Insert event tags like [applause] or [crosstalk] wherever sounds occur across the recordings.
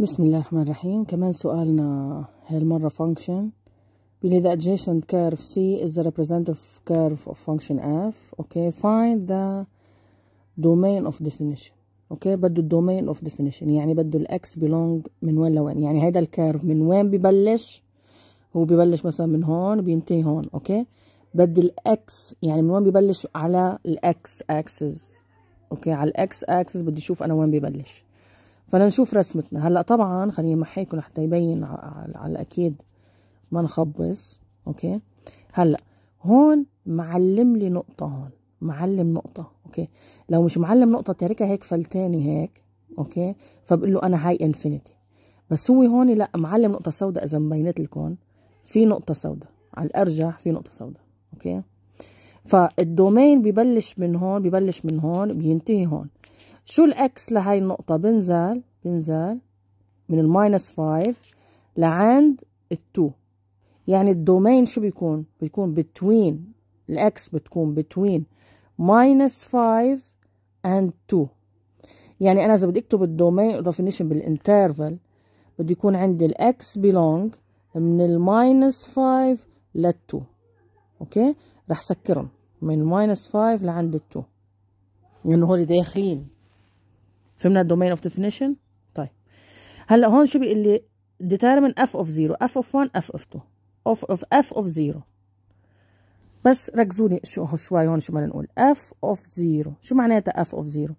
بسم الله الرحمن الرحيم كمان سؤالنا هالمرة function بلي the adjacent curve C is the representative curve of function F okay find the domain of definition اوكي بده domain of definition يعني بده x belong من وين لوين يعني هيدا الكيرف من وين ببلش هو ببلش مثلا من هون بينتهي هون اوكي بدي x يعني من وين ببلش على x axis اوكي على x axis بدي اشوف انا وين ببلش فلنشوف رسمتنا هلا طبعا خليني محيكم لحتى يبين على الاكيد ما نخبص اوكي هلا هون معلم لي نقطه هون معلم نقطه اوكي لو مش معلم نقطه تاركها هيك فلتاني هيك اوكي فبقول له انا هاي انفينيتي بس هو هون لا معلم نقطه سوداء اذا مبينت لكم في نقطه سوداء على الارجح في نقطه سوداء اوكي فالدومين ببلش من هون ببلش من هون بينتهي هون شو الاكس لهي النقطة بنزل بنزل من الماينس 5 لعند التو يعني الدومين شو بيكون بيكون بتوين الاكس بتكون بتوين ماينس 5 اند 2 يعني انا اذا بدي اكتب الدومين ديفينيشن بالانترفال بده يكون عندي الاكس بيلونج من الماينس 5 لل 2 اوكي رح سكرهم من ماينس 5 لعند ال 2 لانه يعني هول داخلين فهمنا الدومين اوف ديفينيشن طيب هلا هون شو بيقول لي determine اف اوف 0 اف اوف 1 اف اوف 2 اوف اوف اف اوف 0 بس ركزوني شو شوي هون شو بدنا نقول اف اوف 0 شو معناتها اف اوف 0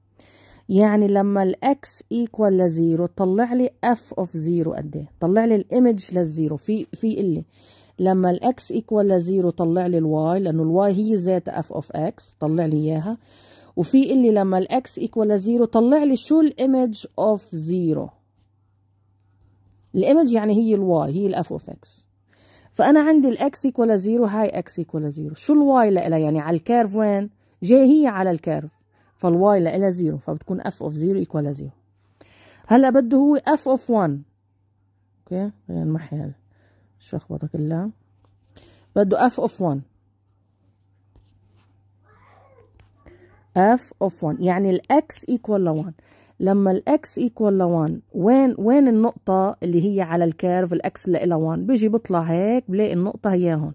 يعني لما الاكس ايكوال ل 0 طلع لي اف اوف 0 قد ايه طلع لي الايمج للزيرو في في لي لما الاكس ايكوال ل 0 طلع لي الواي لانه الواي هي ذات اف اوف اكس طلع لي اياها وفي اللي لما الاكس ايكوال زيرو طلع لي شو الايمج اوف زيرو الايمج يعني هي الواي هي الاف اوف اكس فانا عندي الاكس ايكوال زيرو هاي اكس ايكوال زيرو شو الواي لها يعني على الكيرف وين جاي هي على الكيرف فالواي لها زيرو فبتكون اف اوف زيرو ايكوال زيرو هلا بده هو اف اوف 1 اوكي يعني محي هلا شو اخبطك الله بده اف اوف 1 اف اوف 1 يعني الاكس ايكوال ل 1 لما الاكس ايكوال ل 1 وين وين النقطه اللي هي على الكيرف الاكس اللي لها 1 بيجي بطلع هيك بلاقي النقطه هي هون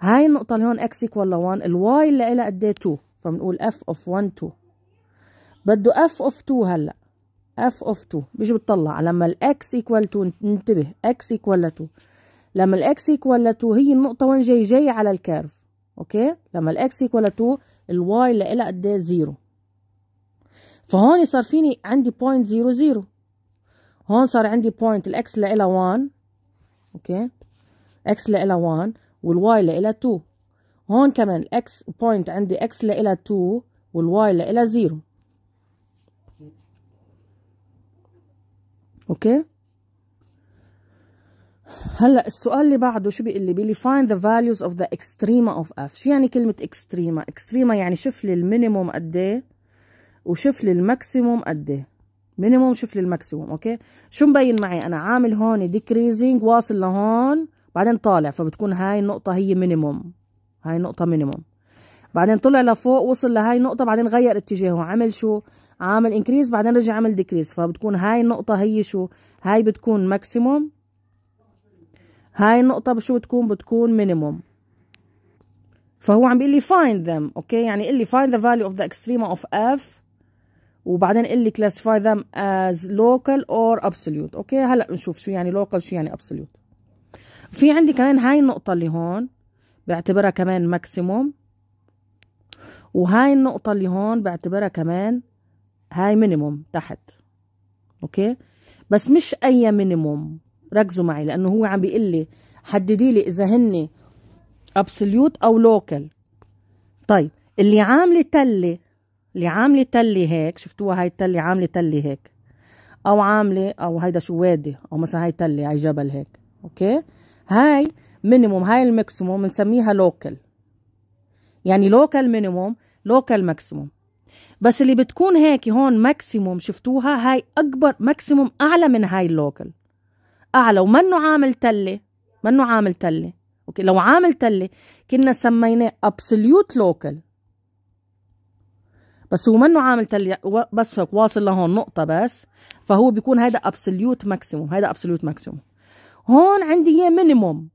هاي النقطه اللي هون اكس ايكوال ل 1 الواي اللي لها قد ايه 2 فبنقول اف اوف 1 2 بده اف اوف 2 هلا اف اوف 2 بيجي بتطلع لما الاكس ايكوال 2 انتبه اكس ايكوال ل 2 لما الاكس ايكوال ل 2 هي النقطه وين جاي جاي على الكيرف اوكي لما الاكس ايكوال ل 2 الواي اللي لها قد ايه زيرو فهون صار فيني عندي بوينت زيرو زيرو هون صار عندي بوينت الاكس اللي لها 1 اوكي اكس اللي لها 1 والواي اللي لها 2 هون كمان الاكس بوينت عندي اكس اللي لها 2 والواي اللي لها 0 اوكي هلا السؤال اللي بعده شو بيقول لي بيقول لي ذا فالوز اوف ذا اكستريما اوف اف شو يعني كلمه اكستريما اكستريما يعني شوف لي المينيموم قد ايه وشوف لي الماكسيموم قد ايه مينيموم شوف لي الماكسيموم اوكي شو مبين معي انا عامل هون ديكريزينج واصل لهون بعدين طالع فبتكون هاي النقطه هي مينيموم هاي النقطه مينيموم بعدين طلع لفوق وصل لهاي النقطه بعدين غير اتجاهه عمل شو عامل انكريز بعدين رجع عمل ديكريز فبتكون هاي النقطه هي شو هاي بتكون ماكسيموم هاي النقطة بشو بتكون بتكون مينيموم فهو عم بيقول لي find them اوكي يعني قل لي find the value of the extrema of f وبعدين قل لي classify them as local or absolute اوكي هلا بنشوف شو يعني local شو يعني absolute في عندي كمان هاي النقطة اللي هون بعتبرها كمان ماكسيموم وهاي النقطة اللي هون بعتبرها كمان هاي مينيموم تحت اوكي بس مش اي مينيموم ركزوا معي لانه هو عم بيقول لي حددي لي اذا هن ابسوليوت او لوكال طيب اللي عامله تله اللي عامله تله هيك شفتوها هاي التله عامله تله هيك او عامله او هيدا شو وادي او مثلا هاي تله هاي جبل هيك اوكي هاي مينيموم هاي الماكسيموم بنسميها لوكال يعني لوكال مينيموم لوكال ماكسيموم بس اللي بتكون هيك هون ماكسيموم شفتوها هاي اكبر ماكسيموم اعلى من هاي اللوكال أعلى آه، ومنه عامل تلة منه عامل تلة أوكي لو عامل تلة كنا سميناه ابسوليوت لوكال بس هو منه عامل تله بس هيك واصل لهون نقطة بس فهو بيكون هذا ابسوليوت ماكسيموم هذا ابسوليوت ماكسيموم هون عندي اياه مينيموم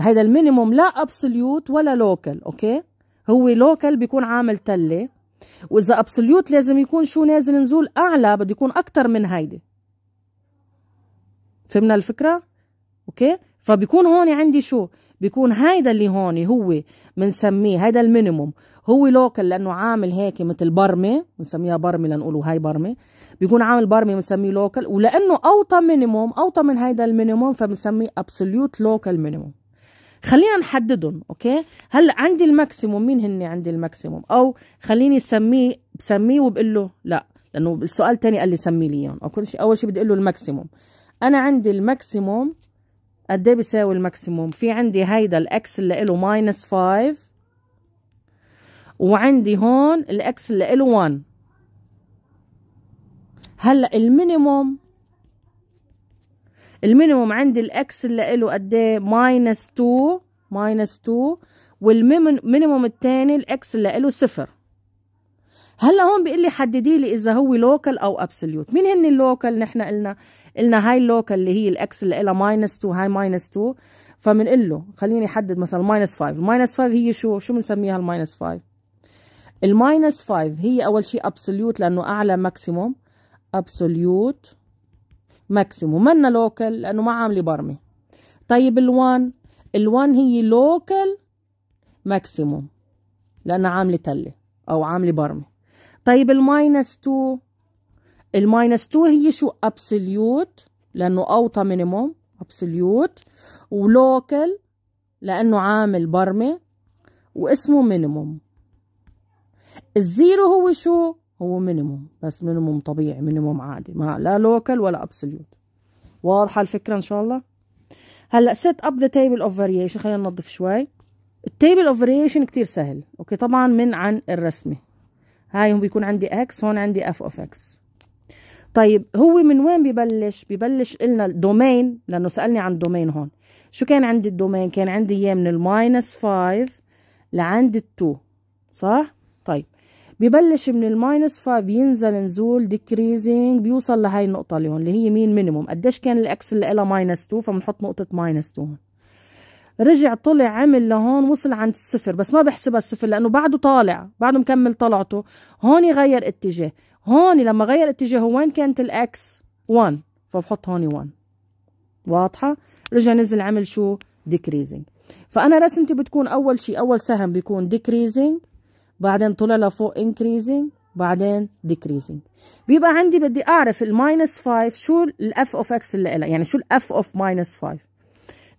هذا المينيموم لا ابسوليوت ولا لوكال اوكي هو لوكال بيكون عامل تلة واذا ابسوليوت لازم يكون شو نازل نزول اعلى بده يكون اكثر من هيدي فهمنا الفكرة اوكي فبيكون هون عندي شو بيكون هيدا اللي هون هو بنسميه هيدا المينيموم هو لوكال لانه عامل هيك مثل برمه بنسميها برمه لنقولوا هاي برمه بيكون عامل برمه بنسميه لوكال ولانه اوطى مينيموم اوطى من هيدا المينيموم فبنسميه ابسوليوت لوكال مينيموم خلينا نحددهم اوكي هلا عندي الماكسيموم مين هن عندي الماكسيموم او خليني سميه بسميه وبقول له لا لانه السؤال الثاني قال لي سمي لي اياهم كل شيء اول شيء بدي اقول له الماكسيموم انا عندي الماكسيموم قد ايه بيساوي الماكسيموم في عندي هيدا الاكس اللي له ماينس 5 وعندي هون الاكس اللي له 1 هلا المينيموم المينيموم عندي الاكس اللي له قد ايه ماينس 2 ماينس 2 والمينيموم الثاني الاكس اللي له صفر هلا هون بيقول لي حددي لي اذا هو لوكال او ابسوليوت مين هن اللوكال نحن قلنا قلنا هاي اللوكال اللي هي الاكس اللي لها ماينس 2 هاي ماينس 2 فبنقول له خليني احدد مثلا ماينس 5 الماينس 5 هي شو شو بنسميها الماينس 5 الماينس 5 هي اول شيء ابسوليوت لانه اعلى ماكسيموم ابسوليوت ماكسيموم منا لوكال لانه ما عامله برمي طيب ال1 ال1 هي لوكال ماكسيموم لانها عامله تله او عامله برمي طيب الماينس 2 الماينس 2 هي شو ابسوليوت لانه اوطى مينيموم ابسوليوت ولوكال لانه عامل برمه واسمه مينيموم الزيرو هو شو هو مينيموم بس مينيموم طبيعي مينيموم عادي ما لا لوكال ولا ابسوليوت واضحه الفكره ان شاء الله هلا سيت اب ذا تيبل اوف فاريشن خلينا ننظف شوي التيبل اوف فاريشن كثير سهل اوكي طبعا من عن الرسمه هاي بيكون عندي اكس هون عندي اف اوف اكس طيب هو من وين ببلش ببلش قلنا الدومين لانه سالني عن الدومين هون شو كان عندي الدومين كان عندي اياه من الماينس 5 لعند التو صح طيب ببلش من الماينس 5 ينزل نزول ديكريزنج بيوصل لهي النقطه اللي هون اللي هي مين مينيموم قديش كان الاكس اللي لها ماينس 2 فبنحط نقطه ماينس 2 هون رجع طلع عمل لهون وصل عند الصفر بس ما بحسبها الصفر لانه بعده طالع بعده مكمل طلعته هون غير اتجاه هون لما غير اتجاهه وين كانت الاكس 1 فبحط هون 1 واضحه رجع نزل عمل شو ديكريزنج فانا رسمتي بتكون اول شيء اول سهم بيكون ديكريزنج بعدين طلع لفوق انكريزنج بعدين ديكريزنج بيبقى عندي بدي اعرف الماينس 5 شو الاف اوف اكس اللي لها يعني شو الاف اوف ماينس 5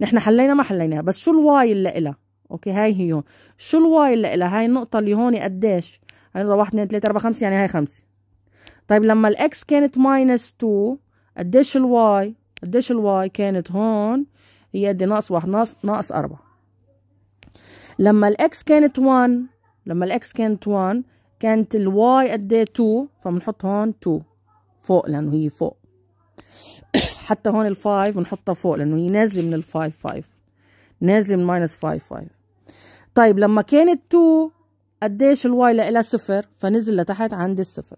نحن حلينا ما حليناها بس شو الواي اللي لها اوكي هاي هي هون شو الواي اللي لها هاي النقطه اللي هون قديش هاي 1 2 3 4 5 يعني هاي 5 طيب لما الاكس كانت ماينس 2 قديش الواي قديش الواي كانت هون هي قد ناقص واحد ناقص ناقص أربعة لما الاكس كانت 1 لما الاكس كانت 1 كانت الواي قد ايه 2 فبنحط هون 2 فوق لانه هي فوق [coughs] حتى هون ال5 بنحطها فوق لانه هي نازله من ال5 5 نازله من ماينس 5 5 طيب لما كانت 2 قديش الواي لها صفر فنزل لتحت عند الصفر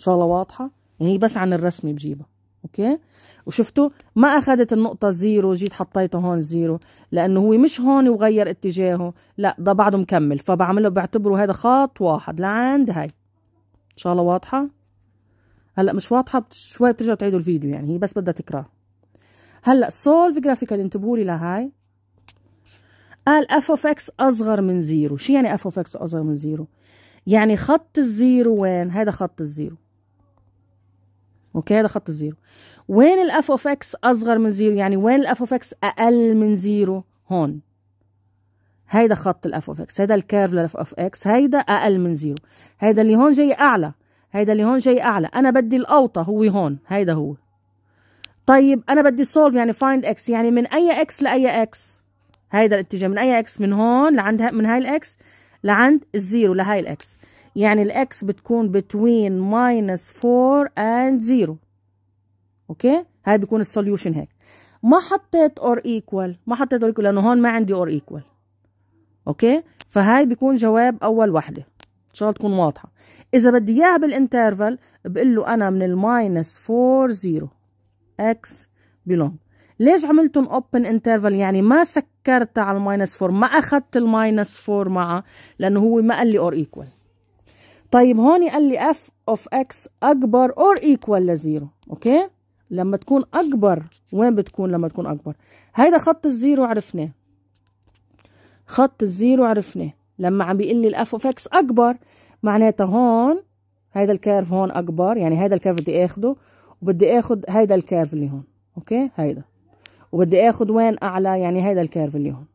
شاء الله واضحه يعني بس عن الرسمه بجيبها اوكي وشفتوا ما اخذت النقطه زيرو جيت حطيته هون زيرو لانه هو مش هون وغير اتجاهه لا ده بعده مكمل فبعمله بعتبره هذا خط واحد لعند هاي ان شاء الله واضحه هلا مش واضحه شوي بترجعوا تعيدوا الفيديو يعني هي بس بدها تكرار هلا سولف جرافيكال انتبهوا لي لهاي قال اف اوف اكس اصغر من زيرو شو يعني اف اوف اكس اصغر من زيرو يعني خط الزيرو وين هذا خط الزيرو اوكي ده خط الزيرو وين الاف اوف اكس اصغر من زيرو يعني وين الاف اوف اكس اقل من زيرو هون هيدا خط الاف اوف اكس هيدا الكيرف للاف اوف اكس هيدا اقل من زيرو هيدا اللي هون جاي اعلى هيدا اللي هون جاي اعلى انا بدي الاوطى هو هون هيدا هو طيب انا بدي سولف يعني فايند اكس يعني من اي اكس لاي اكس هيدا الاتجاه من اي اكس من هون لعند من هاي الاكس لعند الزيرو لهاي الاكس يعني الاكس بتكون بتوين ماينس 4 اند 0 اوكي هاي بيكون السوليوشن هيك ما حطيت اور ايكوال ما حطيت اور ايكوال لانه هون ما عندي اور ايكوال اوكي فهاي بيكون جواب اول وحده ان شاء الله تكون واضحه اذا بدي اياها بالانترفال بقول له انا من الماينس 4 0 اكس بيلونج ليش عملتهم اوبن انترفال يعني ما سكرت على الماينس 4 ما اخذت الماينس 4 معه لانه هو ما قال لي اور ايكوال طيب هون قال لي اف اوف اكس اكبر اور ايكوال لزيرو اوكي لما تكون اكبر وين بتكون لما تكون اكبر هيدا خط الزيرو عرفناه خط الزيرو عرفناه لما عم بيقول لي الاف اوف اكس اكبر معناتها هون هيدا الكيرف هون اكبر يعني هيدا الكيرف بدي اخده وبدي اخد هيدا الكيرف اللي هون اوكي هيدا وبدي اخد وين اعلى يعني هيدا الكيرف اللي هون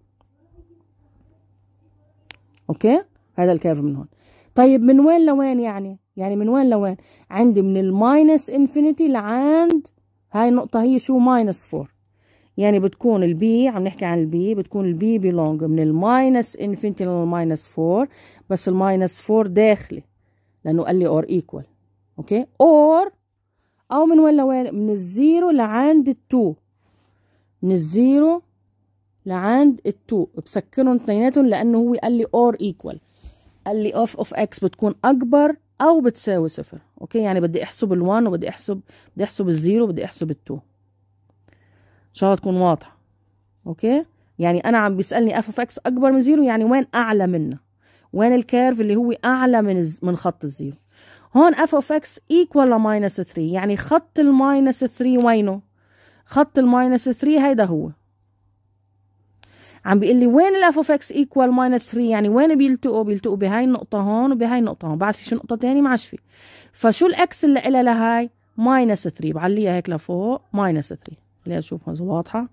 اوكي هيدا الكيرف من هون طيب من وين لوين يعني يعني من وين لوين عندي من الماينس انفينيتي لعند هاي النقطة هي شو ماينس فور يعني بتكون البي عم نحكي عن البي بتكون البي بيلونج من الماينس انفينيتي للماينس فور بس الماينس فور داخلي لأنه قال لي اور ايكوال اوكي اور أو من وين لوين من الزيرو لعند التو من الزيرو لعند التو بسكرهم اثنيناتهم لأنه هو قال لي اور ايكوال قال لي اوف اوف اكس بتكون اكبر او بتساوي صفر اوكي يعني بدي احسب ال1 وبدي احسب بدي احسب ال0 وبدي احسب ال2 ان شاء الله تكون واضحه اوكي يعني انا عم بيسالني اف اوف اكس اكبر من 0 يعني وين اعلى منه وين الكيرف اللي هو اعلى من من خط الزيرو هون اف اوف اكس ايكوال لماينس 3 يعني خط الماينس 3 وينه خط الماينس 3 هيدا هو عم بيقول لي وين الاف اوف اكس ايكوال ماينس 3 يعني وين بيلتقوا بيلتقوا بهاي النقطه هون وبهاي النقطه هون بعد في شو نقطه ثانيه ما عادش في فشو الاكس اللي لها لهاي ماينس 3 بعليها هيك لفوق ماينس 3 خليها اشوف واضحه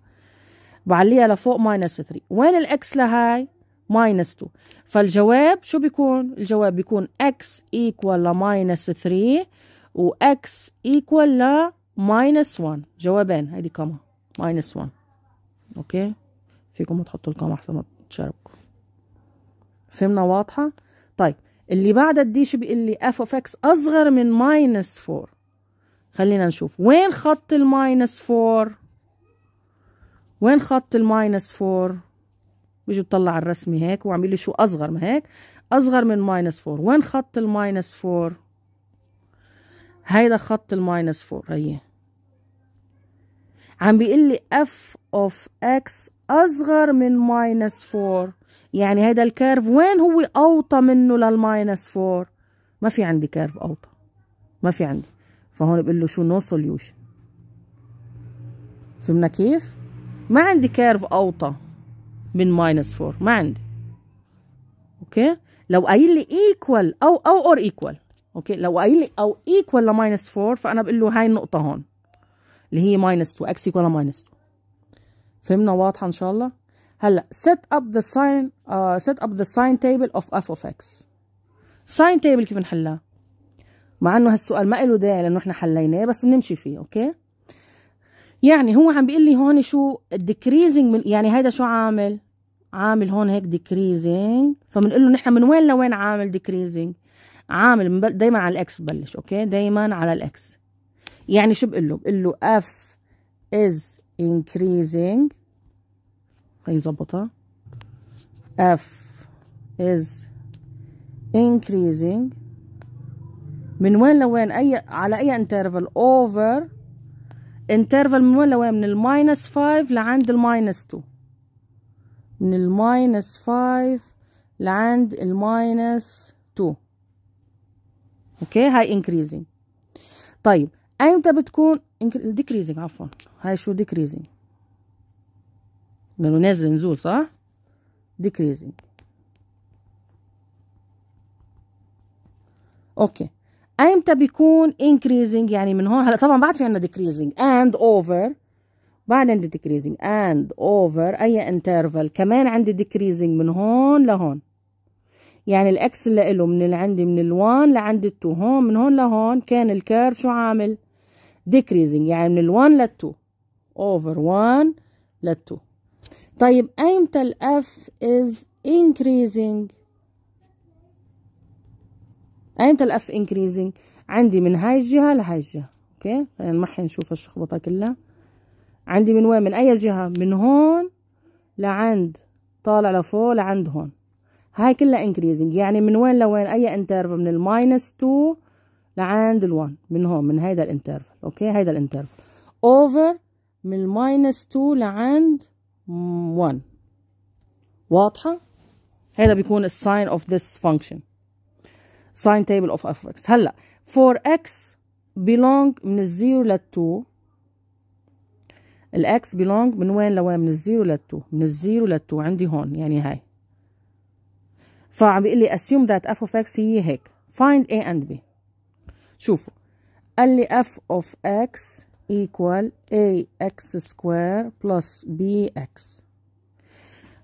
بعليها لفوق ماينس 3 وين الاكس لهاي ماينس 2 فالجواب شو بيكون الجواب بيكون اكس ايكوال لماينس 3 واكس ايكوال لماينس 1 جوابين هيدي كما ماينس 1 اوكي فيكم وتحطوا لكم احسن ما تشاركوا فهمنا واضحه طيب اللي بعد الديش بيقول لي اف اوف اكس اصغر من ماينس 4 خلينا نشوف وين خط الماينس 4 وين خط الماينس 4 بيجي بطلع الرسمه هيك وعم لي شو اصغر ما هيك اصغر من ماينس 4 وين خط الماينس 4 هيدا خط الماينس 4 هي عم بيقول لي اف اوف اكس أصغر من ماينس فور يعني هيدا الكيرف وين هو أوطى منه للماينس فور ما في عندي كيرف أوطى ما في عندي فهون بقول له شو نو سوليوشن فهمنا كيف؟ ما عندي كيرف أوطى من ماينس فور ما عندي أوكي؟ لو قايل لي ايكوال أو أو أور ايكوال أوكي؟ لو قايل لي أو ايكوال لماينس فور فأنا بقول له هاي النقطة هون اللي هي ماينس 2 اكس ايكوال ماينس 2 فهمنا واضحه ان شاء الله هلا set up the sign uh, set up the sign table of f of x sign table كيف نحلها مع انه هالسؤال ما له داعي لانه احنا حليناه بس بنمشي فيه اوكي يعني هو عم بيقول لي هون شو decreasing من يعني هيدا شو عامل عامل هون هيك decreasing فبنقول له نحن من وين لوين عامل decreasing عامل دايما على الاكس ببلش اوكي دايما على الاكس يعني شو بقول له بقول له f is increasing هيظبطها طيب، F is increasing من وين لوين اي على اي interval over interval من وين لوين من الماينس 5 لعند الماينس 2 من الماينس 5 لعند الماينس 2 اوكي هاي increasing طيب ايمتى أيوة، بتكون ديكريزنج عفوا هاي شو ديكريزنج لانه نازل نزول صح ديكريزنج اوكي ايمتى بيكون انكريزنج يعني من هون هلا طبعا بعد في عندنا ديكريزنج اند اوفر بعد عندي ديكريزنج اند اوفر اي انترفال كمان عندي ديكريزنج من هون لهون يعني الاكس اللي له من اللي عندي من ال1 لعند ال2 هون من هون لهون كان الكيرف شو عامل decreasing يعني من ال 1 لل 2 over 1 لل 2 طيب ايمتى ال F is increasing ايمتى ال F increasing عندي من هاي الجهة لهاي الجهة اوكي خلينا يعني نمحي نشوف الشخبطة كلها عندي من وين من اي جهة من هون لعند طالع لفوق لعند هون هاي كلها increasing يعني من وين لوين اي انترفل من الماينس 2 لعند ال1 من هون من هيدا الانترفل اوكي هيدا الانترفل اوفر من الماينس 2 لعند 1 واضحه هيدا بيكون الساين اوف ذس فانكشن ساين تيبل اوف اف اكس هلا فور اكس بيلونج من الزيرو لل2 الاكس بيلونج من وين لوين من الزيرو لل2 من الزيرو لل2 عندي هون يعني هاي فعم بيقول لي assume that f of x هي هيك find a and b شوفوا قال لي اف اوف اكس ايكوال ax اكس plus bx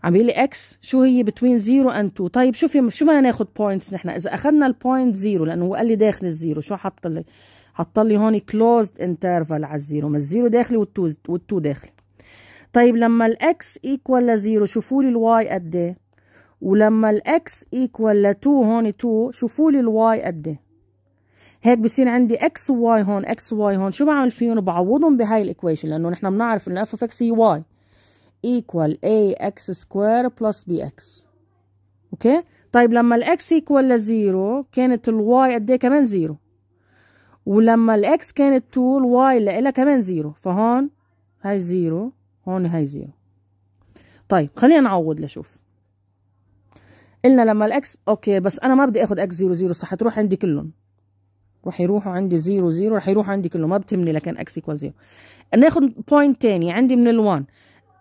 عم بيقول لي x شو هي بتوين 0 and 2 طيب شو في شو بدنا ناخذ بوينتس نحن اذا اخذنا البوينت 0 لانه هو قال لي داخل الزيرو شو حط لي حط لي هون كلوزد انترفال على الزيرو ما الزيرو داخلي وال2 داخلي طيب لما equal ل 0 شوفوا لي الواي قد ايه ولما x equal ل 2 هون 2 شوفوا لي الواي قد ايه هيك بصير عندي اكس وواي هون اكس وواي هون شو بعمل فيهم بعوضهم بهاي الايكويشن لانه نحن بنعرف انه اف اوف اكس هي واي ايكوال اي اكس سكوير بلس بي اكس اوكي طيب لما الاكس ايكوال لزيرو كانت الواي قد ايه كمان زيرو ولما الاكس كانت 2 الواي لها كمان زيرو فهون هاي زيرو هون هاي زيرو طيب خلينا نعوض لشوف قلنا لما الاكس اوكي بس انا ما بدي اخذ اكس زيرو زيرو صح تروح عندي كلهم راح يروحوا عندي زيرو زيرو رح يروح عندي كله ما بتمني لكن اكس ايكوال زيرو ناخد بوينت تاني عندي من ال1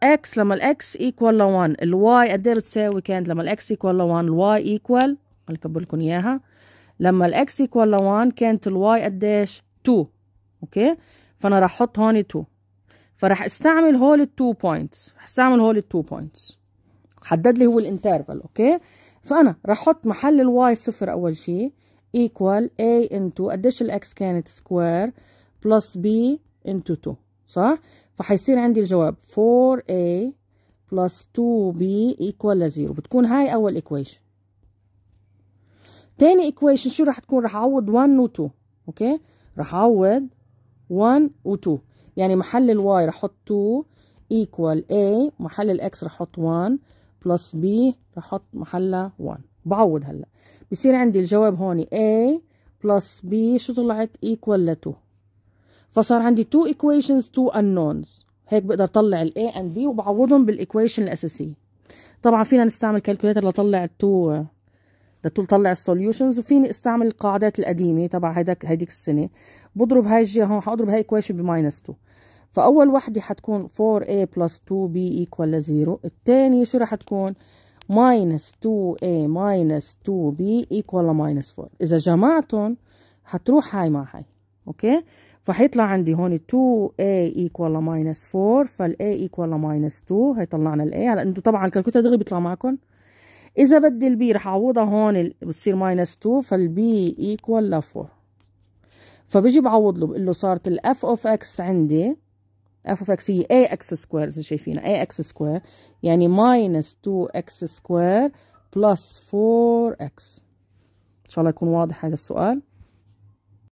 اكس لما الاكس ايكوال ل1 الواي قد ايه بتساوي كانت لما الاكس ايكوال ل1 الواي ايكوال اكبر لكم اياها لما الاكس ايكوال ل1 كانت الواي قديش 2 اوكي فانا راح احط هون 2 فراح استعمل هول ال 2 بوينتس هستعمل هول ال 2 بوينتس حدد لي هو الانترفال اوكي فانا راح احط محل الواي صفر اول شيء equal a into قديش الاكس كانت سكوير بلس b into 2 صح فحيصير عندي الجواب 4a plus 2b equal ل 0 بتكون هاي اول ايكويشن تاني equation شو راح تكون راح اعوض 1 و 2 اوكي راح اعوض 1 و 2 يعني محل الواي راح احط 2 equal a محل الاكس راح احط 1 بلس b راح احط محلها 1 بعوض هلا بصير عندي الجواب هون A بلس B شو طلعت equal ل 2 فصار عندي 2 equations 2 unknowns هيك بقدر طلع ال A and B وبعوضهم بالايكويشن الاساسيه e. طبعا فينا نستعمل كالكوليتر لطلع ال 2 لطلع السوليوشنز وفيني استعمل القاعدات القديمه تبع هيداك هيديك السنه بضرب هاي الجهه هون حاضرب هاي ايكويشن بماينس 2 فاول وحده حتكون 4a بلس 2b equal ل 0 الثانيه شو راح تكون minus 2a minus 2b equal to minus 4 إذا جمعتهم هتروح هاي مع هاي أوكي فحيطلع عندي هون 2a equal to minus 4 فالa a equal minus 2 هي طلعنا الa a هلا أنتم طبعا الكالكوليتر دغري بيطلع معكم إذا بدي البي رح أعوضها هون بتصير minus 2 فالb equal 4 فبيجي بعوض له بقول له صارت الf f of x عندي اوف اكس هي اي اكس سكوير زي شايفين اي اكس سكوير يعني ماينس 2 اكس سكوير بلس 4 اكس ان شاء الله يكون واضح هذا السؤال